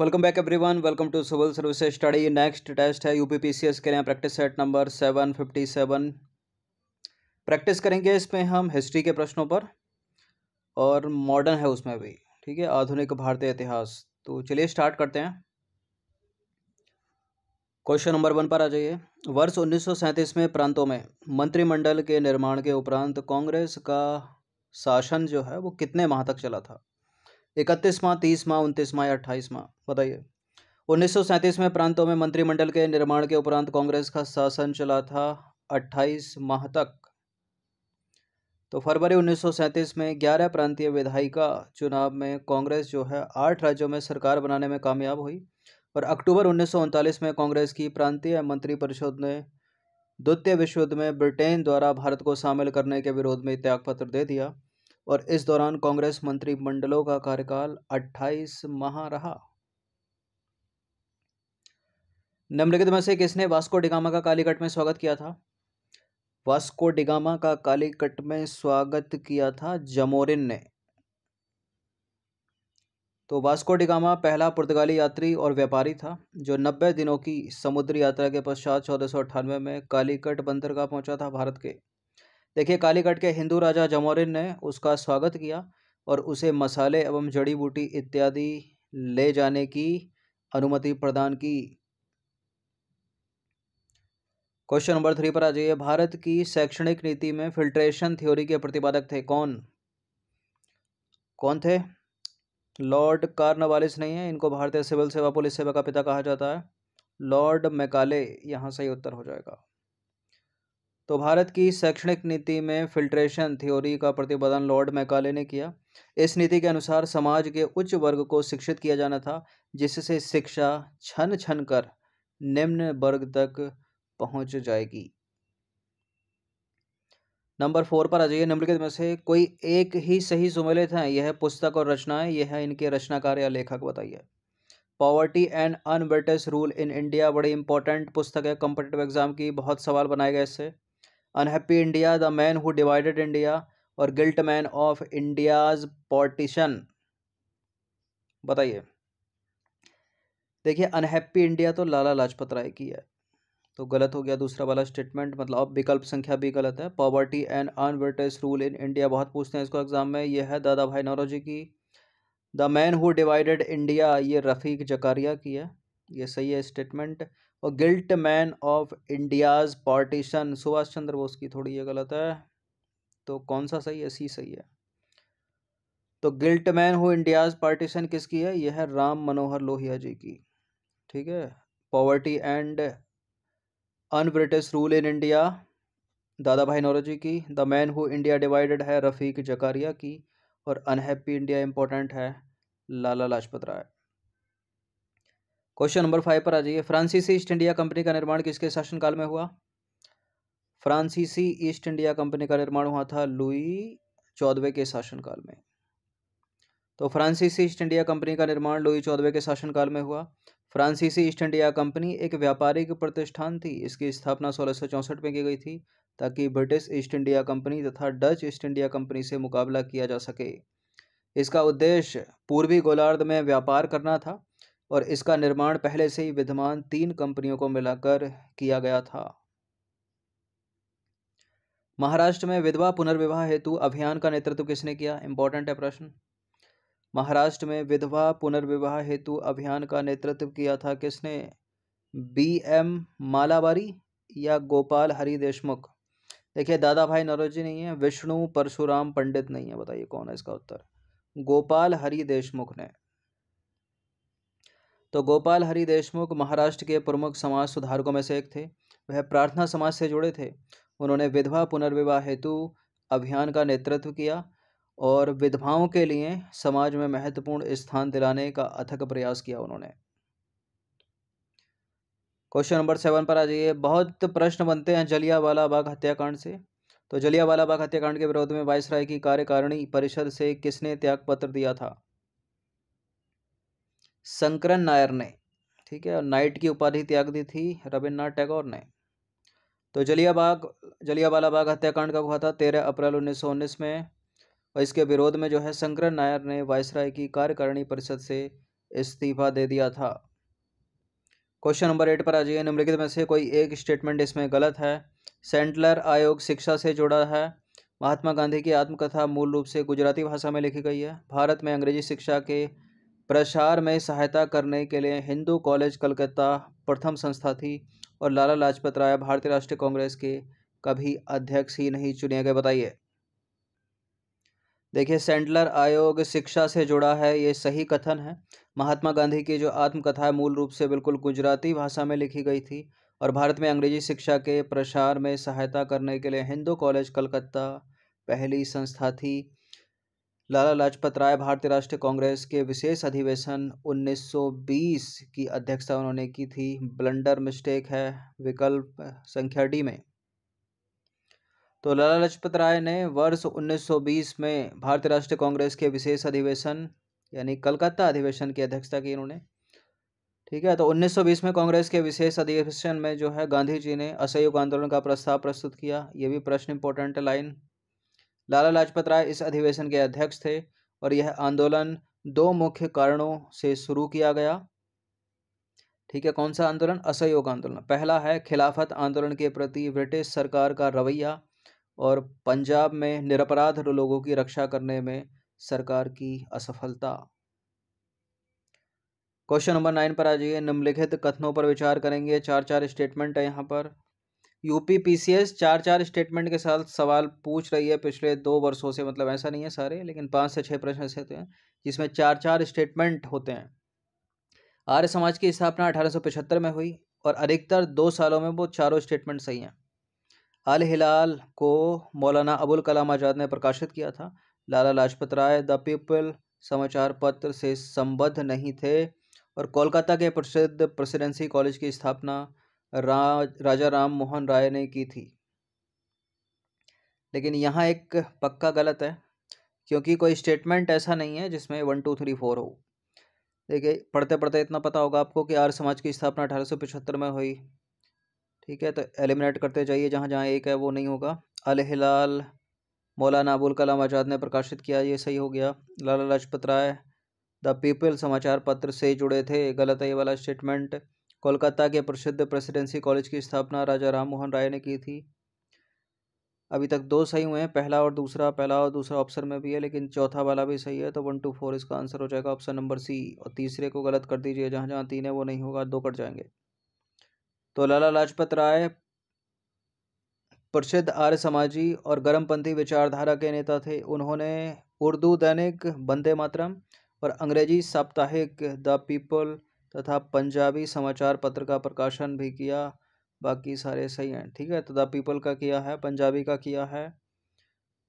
welcome back everyone welcome to civil service study next test है UPPCS के लिए practice set number seven fifty seven practice करेंगे इसमें हम हिस्ट्री के प्रश्नों पर और मॉडर्न है उसमें भी ठीक है आधुनिक भारतीय इतिहास तो चलिए स्टार्ट करते हैं क्वेश्चन नंबर वन पर आ जाइए वर्ष उन्नीस में प्रांतों में मंत्रिमंडल के निर्माण के उपरांत कांग्रेस का शासन जो है वो कितने माह तक चला था इकतीस माह तीस माह उनतीस माह अट्ठाईस माह बताइए उन्नीस में प्रांतों में मंत्रिमंडल के निर्माण के उपरांत कांग्रेस का शासन चला था अट्ठाईस माह तक तो फरवरी 1937 में 11 प्रांतीय विधायिका चुनाव में कांग्रेस जो है आठ राज्यों में सरकार बनाने में कामयाब हुई और अक्टूबर उन्नीस में कांग्रेस की प्रांतीय मंत्रिपरिषद ने द्वितीय विश्व युद्ध में ब्रिटेन द्वारा भारत को शामिल करने के विरोध में त्यागपत्र दे दिया और इस दौरान कांग्रेस मंत्रिमंडलों का कार्यकाल 28 माह रहा निम्नलिखित में से किसने वास्को डिगामा का कालीकट में स्वागत किया था वास्को डिगामा का कालीकट में स्वागत किया था जमोरिन ने तो वास्को डिगामा पहला पुर्तगाली यात्री और व्यापारी था जो 90 दिनों की समुद्री यात्रा के पश्चात चौदह में कालीकट बंदरगाह पहुंचा था भारत के देखिए कालीकट के हिंदू राजा जमोरिन ने उसका स्वागत किया और उसे मसाले एवं जड़ी बूटी इत्यादि ले जाने की अनुमति प्रदान की क्वेश्चन नंबर थ्री पर आ जाइए भारत की शैक्षणिक नीति में फिल्ट्रेशन थ्योरी के प्रतिपादक थे कौन कौन थे लॉर्ड कार्नवालिस नहीं है इनको भारतीय सिविल सेवा पुलिस सेवा का पिता कहा जाता है लॉर्ड मैकाले यहाँ सही उत्तर हो जाएगा तो भारत की शैक्षणिक नीति में फिल्ट्रेशन थ्योरी का प्रतिपादन लॉर्ड मैकाले ने किया इस नीति के अनुसार समाज के उच्च वर्ग को शिक्षित किया जाना था जिससे शिक्षा छन छन कर निम्न वर्ग तक पहुंच जाएगी नंबर फोर पर आ जाइए निम्नलिखित में से कोई एक ही सही सुमेलित हैं यह पुस्तक और रचनाएं यह इनके रचनाकार या लेखक बताइए poverty and un-British rule in India बड़ी इंपॉर्टेंट पुस्तक है कॉम्पिटेटिव एग्जाम की बहुत सवाल बनाए गए इससे unhappy India the man who divided India और guilt man of India's partition बताइए देखिए अनहैप्पी इंडिया तो लाला लाजपत राय की है तो गलत हो गया दूसरा वाला स्टेटमेंट मतलब अब विकल्प संख्या भी गलत है poverty and un-British rule in India बहुत पूछते हैं इसको एग्जाम में यह है दादा भाई नौरोजी की the man who divided India ये रफ़ीक जकारिया की है ये सही है स्टेटमेंट और guilt man of India's partition Subhash Chandra Bose की थोड़ी ये गलत है तो कौन सा सही है सी सही है तो guilt man of India's partition किसकी है यह है राम मनोहर लोहिया जी की ठीक है poverty and un-British rule in India Dadabhai ji की the man who India divided है रफ़ीक जकारिया की और अनहैप्पी इंडिया इम्पोर्टेंट है Lala Lajpat Rai question number five पर आ जाइए फ्रांसीसी ईस्ट इंडिया कंपनी का निर्माण किसके शासनकाल में हुआ फ्रांसीसी ईस्ट इंडिया कंपनी का निर्माण हुआ था लुई चौदवे के शासनकाल में तो फ्रांसीसी ईस्ट इंडिया कंपनी का निर्माण लुई चौदवे के शासनकाल में हुआ फ्रांसीसी ईस्ट इंडिया कंपनी एक व्यापारिक प्रतिष्ठान थी इसकी स्थापना सोलह में की गई थी ताकि ब्रिटिश ईस्ट इंडिया कंपनी तथा डच ईस्ट इंडिया कंपनी से मुकाबला किया जा सके इसका उद्देश्य पूर्वी गोलार्ध में व्यापार करना था और इसका निर्माण पहले से ही विद्यमान तीन कंपनियों को मिलाकर किया गया था महाराष्ट्र में विधवा पुनर्विवाह हेतु अभियान का नेतृत्व किसने किया इंपॉर्टेंट है प्रश्न महाराष्ट्र में विधवा पुनर्विवाह हेतु अभियान का नेतृत्व किया था किसने बी एम मालावारी या गोपाल हरी देशमुख देखिए दादा भाई नरोजी नहीं है विष्णु परशुराम पंडित नहीं है बताइए कौन है इसका उत्तर गोपाल हरी देशमुख ने तो गोपाल हरि देशमुख महाराष्ट्र के प्रमुख समाज सुधारकों में से एक थे वह प्रार्थना समाज से जुड़े थे उन्होंने विधवा पुनर्विवाह हेतु अभियान का नेतृत्व किया और विधवाओं के लिए समाज में महत्वपूर्ण स्थान दिलाने का अथक प्रयास किया उन्होंने क्वेश्चन नंबर सेवन पर आ जाइए बहुत प्रश्न बनते हैं जलियावाला बाग हत्याकांड से तो जलियावाला बाग हत्याकांड के विरोध में वायसराय की कार्यकारिणी परिषद से किसने त्यागपत्र दिया था शंकरन नायर ने ठीक है और नाइट की उपाधि त्याग दी थी रविन्द्रनाथ टैगोर ने तो जलियाबाग जलियाबाला बाग हत्याकांड कब हुआ था तेरह अप्रैल उन्नीस सौ उन्नीस में और इसके विरोध में जो है शंकरन नायर ने वायसराय की कार्यकारिणी परिषद से इस्तीफा दे दिया था क्वेश्चन नंबर एट पर आ जाइए निम्नलिखित में से कोई एक स्टेटमेंट इसमें गलत है सेंटलर आयोग शिक्षा से जुड़ा है महात्मा गांधी की आत्मकथा मूल रूप से गुजराती भाषा में लिखी गई है भारत में अंग्रेजी शिक्षा के प्रसार में सहायता करने के लिए हिंदू कॉलेज कलकत्ता प्रथम संस्था थी और लाला लाजपत राय भारतीय राष्ट्रीय कांग्रेस के कभी अध्यक्ष ही नहीं चुने गए बताइए देखिए सेंटलर आयोग शिक्षा से जुड़ा है ये सही कथन है महात्मा गांधी की जो आत्मकथा है मूल रूप से बिल्कुल गुजराती भाषा में लिखी गई थी और भारत में अंग्रेजी शिक्षा के प्रसार में सहायता करने के लिए हिंदू कॉलेज कलकत्ता पहली संस्था थी लाला लाजपत राय भारतीय राष्ट्रीय कांग्रेस के विशेष अधिवेशन 1920 की अध्यक्षता उन्होंने की थी ब्लंडर मिस्टेक है विकल्प संख्या डी में तो लाला लाजपत राय ने वर्ष 1920 में भारतीय राष्ट्रीय कांग्रेस के विशेष अधिवेशन यानी कलकत्ता अधिवेशन की अध्यक्षता की उन्होंने ठीक है तो 1920 में कांग्रेस के विशेष अधिवेशन में जो है गांधी जी ने असहयोग आंदोलन का प्रस्ताव प्रस्तुत किया ये भी प्रश्न इंपॉर्टेंट लाइन लाला लाजपत राय इस अधिवेशन के अध्यक्ष थे और यह आंदोलन दो मुख्य कारणों से शुरू किया गया ठीक है कौन सा आंदोलन असहयोग आंदोलन पहला है खिलाफत आंदोलन के प्रति ब्रिटिश सरकार का रवैया और पंजाब में निरपराध लोगों की रक्षा करने में सरकार की असफलता क्वेश्चन नंबर नाइन पर आ जाइए निम्नलिखित कथनों पर विचार करेंगे चार चार स्टेटमेंट है यहाँ पर यूपी पीसीएस चार चार स्टेटमेंट के साथ सवाल पूछ रही है पिछले दो वर्षों से मतलब ऐसा नहीं है सारे लेकिन पाँच से छः प्रश्न ऐसे होते हैं जिसमें चार चार स्टेटमेंट होते हैं आर्य समाज की स्थापना अठारह में हुई और अधिकतर दो सालों में वो चारों स्टेटमेंट सही हैं अल हिलाल को मौलाना अबुल कलाम आज़ाद ने प्रकाशित किया था लाला लाजपत राय द पीपल समाचार पत्र से संबद्ध नहीं थे और कोलकाता के प्रसिद्ध प्रेसिडेंसी कॉलेज की स्थापना राज राजा राम मोहन राय ने की थी लेकिन यहाँ एक पक्का गलत है क्योंकि कोई स्टेटमेंट ऐसा नहीं है जिसमें वन टू थ्री फोर हो देखिए पढ़ते पढ़ते इतना पता होगा आपको कि आर्य समाज की स्थापना अठारह सौ में हुई ठीक है तो एलिमिनेट करते जाइए जहाँ जहाँ एक है वो नहीं होगा अल हिलाल मौलाना अबुल कलाम आज़ाद ने प्रकाशित किया ये सही हो गया लाला लाजपत राय द पीपल समाचार पत्र से जुड़े थे गलत है ये वाला स्टेटमेंट कोलकाता के प्रसिद्ध प्रेसिडेंसी कॉलेज की स्थापना राजा राम मोहन राय ने की थी अभी तक दो सही हुए हैं पहला और दूसरा पहला और दूसरा ऑप्शन में भी है लेकिन चौथा वाला भी सही है तो वन टू फोर इसका आंसर हो जाएगा ऑप्शन नंबर सी और तीसरे को गलत कर दीजिए जहाँ जहाँ तीन है वो नहीं होगा दो कट जाएंगे तो लाला लाजपत राय प्रसिद्ध आर्य समाजी और गर्मपंथी विचारधारा के नेता थे उन्होंने उर्दू दैनिक बंदे मातरम और अंग्रेजी साप्ताहिक द पीपल तथा पंजाबी समाचार पत्र का प्रकाशन भी किया बाकी सारे सही हैं ठीक है तो द पीपल का किया है पंजाबी का किया है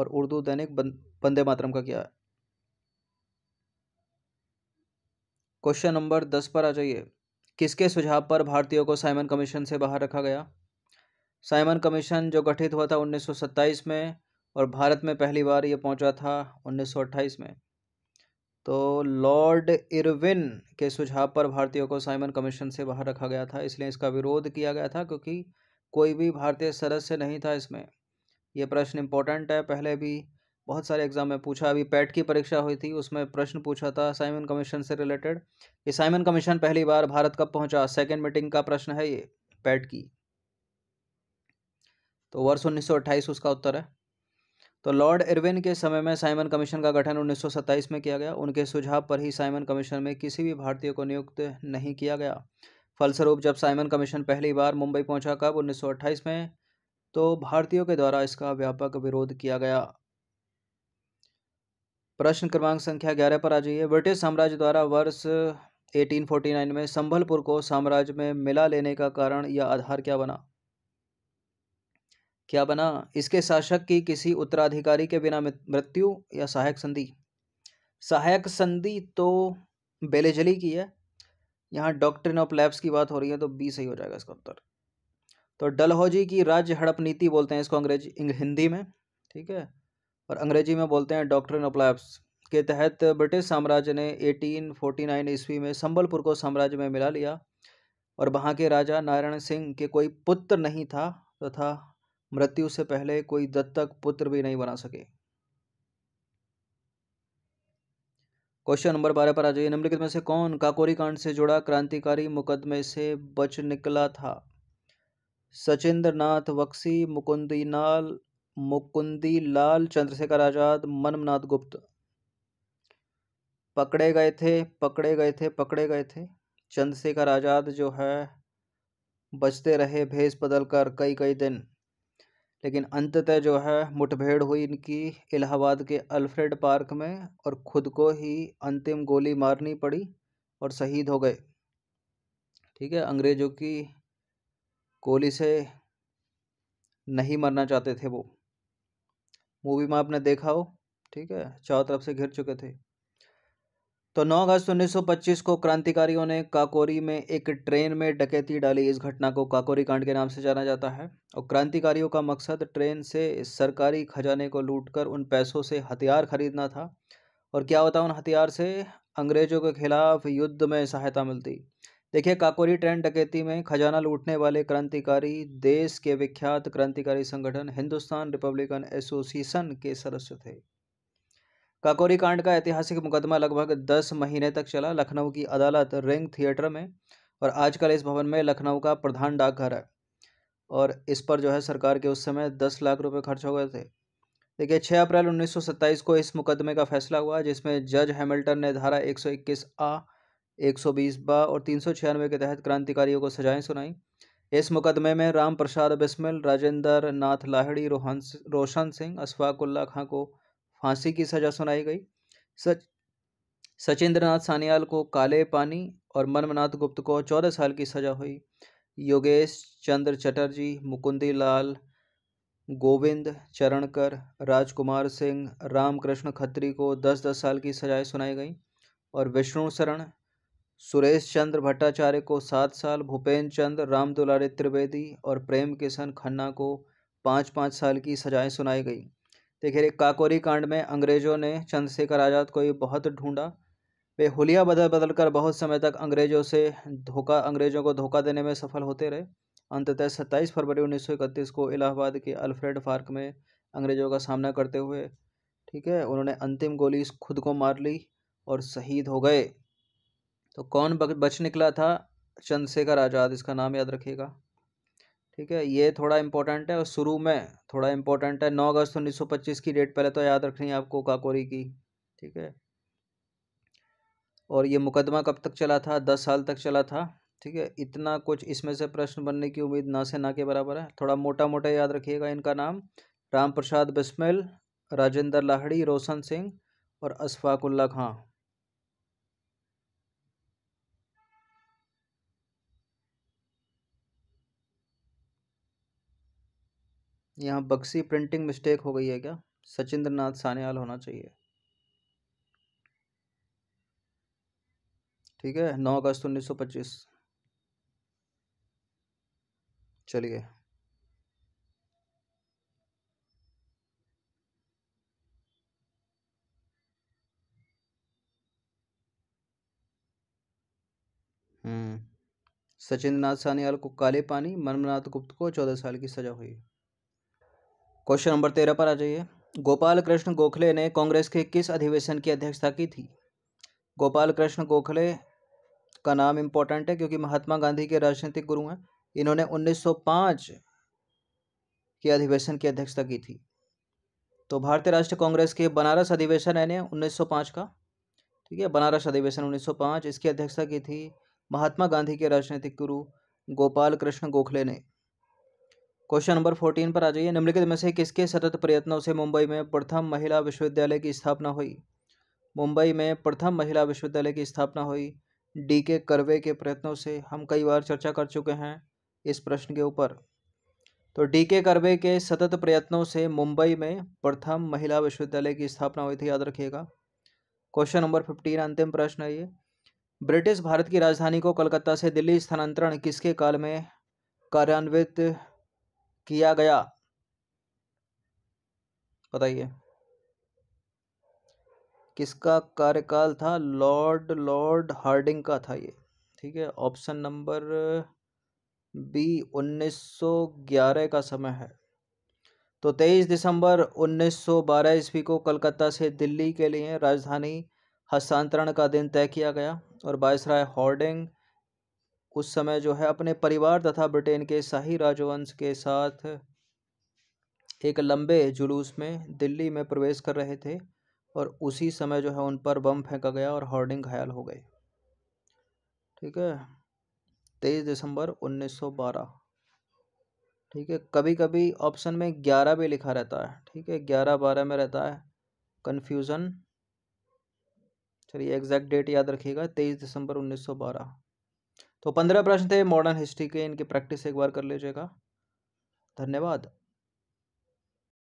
और उर्दू दैनिक वंदे मातरम का किया है क्वेश्चन नंबर दस पर आ जाइए किसके सुझाव पर भारतीयों को साइमन कमीशन से बाहर रखा गया साइमन कमीशन जो गठित हुआ था 1927 में और भारत में पहली बार ये पहुंचा था 1928 में तो लॉर्ड इरविन के सुझाव पर भारतीयों को साइमन कमीशन से बाहर रखा गया था इसलिए इसका विरोध किया गया था क्योंकि कोई भी भारतीय सदस्य नहीं था इसमें यह प्रश्न इम्पोर्टेंट है पहले भी बहुत सारे एग्जाम में पूछा अभी पैट की परीक्षा हुई थी उसमें प्रश्न पूछा था साइमन कमीशन से रिलेटेड कि साइमन कमीशन पहली बार भारत कब पहुंचा सेकेंड मीटिंग का प्रश्न है ये पैट की तो वर्ष उन्नीस उसका उत्तर है तो लॉर्ड इरविन के समय में साइमन कमीशन का गठन 1927 में किया गया उनके सुझाव पर ही साइमन कमीशन में किसी भी भारतीय को नियुक्त नहीं किया गया फलस्वरूप जब साइमन कमीशन पहली बार मुंबई पहुंचा कब 1928 में तो भारतीयों के द्वारा इसका व्यापक विरोध किया गया प्रश्न क्रमांक संख्या ग्यारह पर आ जाइए ब्रिटिश साम्राज्य द्वारा वर्ष 1849 में संभलपुर को साम्राज्य में मिला लेने का कारण या आधार क्या बना क्या बना इसके शासक की किसी उत्तराधिकारी के बिना मृत्यु या सहायक संधि सहायक संधि तो बेलेजली की है यहाँ डॉक्ट्रिन ऑफ लैब्स की बात हो रही है तो बी सही हो जाएगा इसका उत्तर तो डलहौजी की राज्य हड़प नीति बोलते हैं इसको अंग्रेजी हिंदी में ठीक है और अंग्रेजी में बोलते हैं डॉक्ट्रिन ऑफ लैब्स के तहत ब्रिटिश साम्राज्य ने 1849 ईस्वी में संबलपुर को साम्राज्य में मिला लिया और वहाँ के राजा नारायण सिंह के कोई पुत्र नहीं था तथा तो मृत्यु से पहले कोई दत्तक पुत्र भी नहीं बना सके क्वेश्चन नंबर बारह पर आ जाइए निम्नलिखित में से कौन काकोरी कांड से जुड़ा क्रांतिकारी मुकदमे से बच निकला था सचिंद्र नाथ बक्सी मुकुंदीलाल मुकुंदी लाल चंद्रशेखर आजाद मनमनाथ गुप्त पकड़े गए थे पकड़े गए थे पकड़े गए थे चंद्रशेखर आजाद जो है बचते रहे भेस बदल कर कई कई दिन लेकिन अंततः जो है मुठभेड़ हुई इनकी इलाहाबाद के अल्फ्रेड पार्क में और खुद को ही अंतिम गोली मारनी पड़ी और शहीद हो गए ठीक है अंग्रेज़ों की गोली से नहीं मरना चाहते थे वो मूवी में आपने देखा हो ठीक है चारों तरफ से घिर चुके थे तो 9 अगस्त 1925 को क्रांतिकारियों ने काकोरी में एक ट्रेन में डकैती डाली इस घटना को काकोरी कांड के नाम से जाना जाता है और क्रांतिकारियों का मकसद ट्रेन से सरकारी खजाने को लूटकर उन पैसों से हथियार खरीदना था और क्या होता उन हथियार से अंग्रेजों के खिलाफ युद्ध में सहायता मिलती देखिए काकोरी ट्रेन डकैती में खजाना लूटने वाले क्रांतिकारी देश के विख्यात क्रांतिकारी संगठन हिंदुस्तान रिपब्लिकन एसोसिएशन के सदस्य थे काकोरी कांड का ऐतिहासिक मुकदमा लगभग दस महीने तक चला लखनऊ की अदालत रिंग थिएटर में और आजकल इस भवन में लखनऊ का प्रधान डाकघर है और इस पर जो है सरकार के उस समय दस लाख रुपए खर्च हो गए थे देखिए छः अप्रैल 1927 को इस मुकदमे का फैसला हुआ जिसमें जज हैमिल्टन ने धारा 121 आ 120 बा और तीन के तहत क्रांतिकारियों को सजाएं सुनाई इस मुकदमे में राम प्रसाद बिस्मिल राजेंद्र नाथ लाहड़ी रोहन रोशन सिंह अशफाक उल्ला खां को फांसी की सजा सुनाई गई सच सचिंद्रनाथ सानियाल को काले पानी और मनमनाथ गुप्त को चौदह साल की सजा हुई योगेश चंद्र चटर्जी मुकुंदी लाल गोविंद चरणकर राजकुमार सिंह रामकृष्ण खत्री को दस दस साल की सजाएं सुनाई गई और विष्णु शरण सुरेश चंद्र भट्टाचार्य को सात साल भूपेन्द्र चंद्र राम दुलारे त्रिवेदी और प्रेम किशन खन्ना को पाँच पाँच साल की सजाएं सुनाई गई देखिए काकोरी कांड में अंग्रेजों ने चंद्रशेखर आज़ाद को ये बहुत ढूंढा वे हुलिया बदल बदल कर बहुत समय तक अंग्रेजों से धोखा अंग्रेजों को धोखा देने में सफल होते रहे अंततः 27 फरवरी 1931 को इलाहाबाद के अल्फ्रेड पार्क में अंग्रेजों का सामना करते हुए ठीक है उन्होंने अंतिम गोली खुद को मार ली और शहीद हो गए तो कौन बच निकला था चंद्रशेखर आज़ाद इसका नाम याद रखिएगा ठीक है ये थोड़ा इम्पोर्टेंट है और शुरू में थोड़ा इम्पोर्टेंट है नौ अगस्त उन्नीस सौ पच्चीस की डेट पहले तो याद रखनी है आपको काकोरी की ठीक है और ये मुकदमा कब तक चला था दस साल तक चला था ठीक है इतना कुछ इसमें से प्रश्न बनने की उम्मीद ना से ना के बराबर है थोड़ा मोटा मोटा याद रखिएगा इनका नाम राम प्रसाद बिस्मिल राजेंद्र लाहड़ी रोशन सिंह और अशफाकुल्ला खां यहाँ बक्सी प्रिंटिंग मिस्टेक हो गई है क्या सचिंद्र नाथ सान्याल होना चाहिए ठीक है नौ अगस्त उन्नीस सौ पच्चीस चलिए हम्म, सचिंद्र नाथ सान्याल को काले पानी मनमनाथ गुप्त को चौदह साल की सजा हुई क्वेश्चन नंबर तेरह पर आ जाइए गोपाल कृष्ण गोखले ने कांग्रेस के किस अधिवेशन की अध्यक्षता की थी गोपाल कृष्ण गोखले का नाम इम्पोर्टेंट है क्योंकि महात्मा गांधी के राजनीतिक गुरु हैं इन्होंने 1905 के अधिवेशन की अध्यक्षता की थी तो भारतीय राष्ट्रीय कांग्रेस के बनारस अधिवेशन है उन्नीस का ठीक है बनारस अधिवेशन 1905 इसकी अध्यक्षता की थी महात्मा गांधी के राजनीतिक गुरु गोपाल कृष्ण गोखले ने क्वेश्चन नंबर फोर्टीन पर आ जाइए निम्नलिखित में से किसके सतत प्रयत्नों से मुंबई में प्रथम महिला विश्वविद्यालय की स्थापना हुई मुंबई में प्रथम महिला विश्वविद्यालय की स्थापना हुई डी के करवे के प्रयत्नों से हम कई बार चर्चा कर चुके हैं इस प्रश्न के ऊपर तो डी के करवे के सतत प्रयत्नों से मुंबई में प्रथम महिला विश्वविद्यालय की स्थापना हुई थी याद रखिएगा क्वेश्चन नंबर फिफ्टीन अंतिम प्रश्न है ये ब्रिटिश भारत की राजधानी को कलकत्ता से दिल्ली स्थानांतरण किसके काल में कार्यान्वित किया गया बताइए किसका कार्यकाल था लॉर्ड लॉर्ड हार्डिंग का था ये ठीक है ऑप्शन नंबर बी 1911 का समय है तो 23 दिसंबर 1912 ईस्वी को कलकत्ता से दिल्ली के लिए राजधानी हस्तांतरण का दिन तय किया गया और राय हॉर्डिंग उस समय जो है अपने परिवार तथा ब्रिटेन के शाही राजवंश के साथ एक लंबे जुलूस में दिल्ली में प्रवेश कर रहे थे और उसी समय जो है उन पर बम फेंका गया और हॉर्डिंग घायल हो गए ठीक है तेईस दिसंबर 1912 ठीक है कभी कभी ऑप्शन में ग्यारह भी लिखा रहता है ठीक है ग्यारह बारह में रहता है कन्फ्यूज़न चलिए एग्जैक्ट डेट याद रखिएगा तेईस दिसंबर 1912 तो पंद्रह प्रश्न थे मॉडर्न हिस्ट्री के इनकी प्रैक्टिस एक बार कर लीजिएगा धन्यवाद